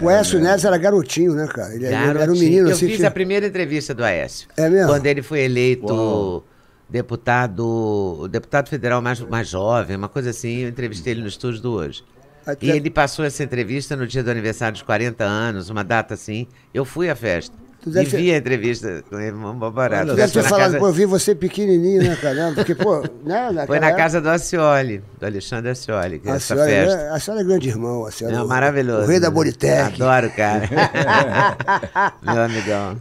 O Aécio é, né? Neves era garotinho, né, cara? Ele, garotinho. era um menino Eu assim. fiz a primeira entrevista do Aécio. É mesmo? Quando ele foi eleito. Uou deputado, deputado federal mais, mais jovem, uma coisa assim. Eu entrevistei ele no estúdio do hoje. E ele passou essa entrevista no dia do aniversário dos 40 anos, uma data assim. Eu fui à festa. Tu deve vi a entrevista com o irmão Bobarato. Tu é deve ter falado, casa... pô, eu vi você pequenininho, né, caramba? Porque, pô, né, na Foi na casa do Acioli, do Alexandre Acioli, que é a essa é festa. É, a é grande irmão, a Não, maravilhoso. O rei da né? Bonitec. Adoro, cara. Meu amigão.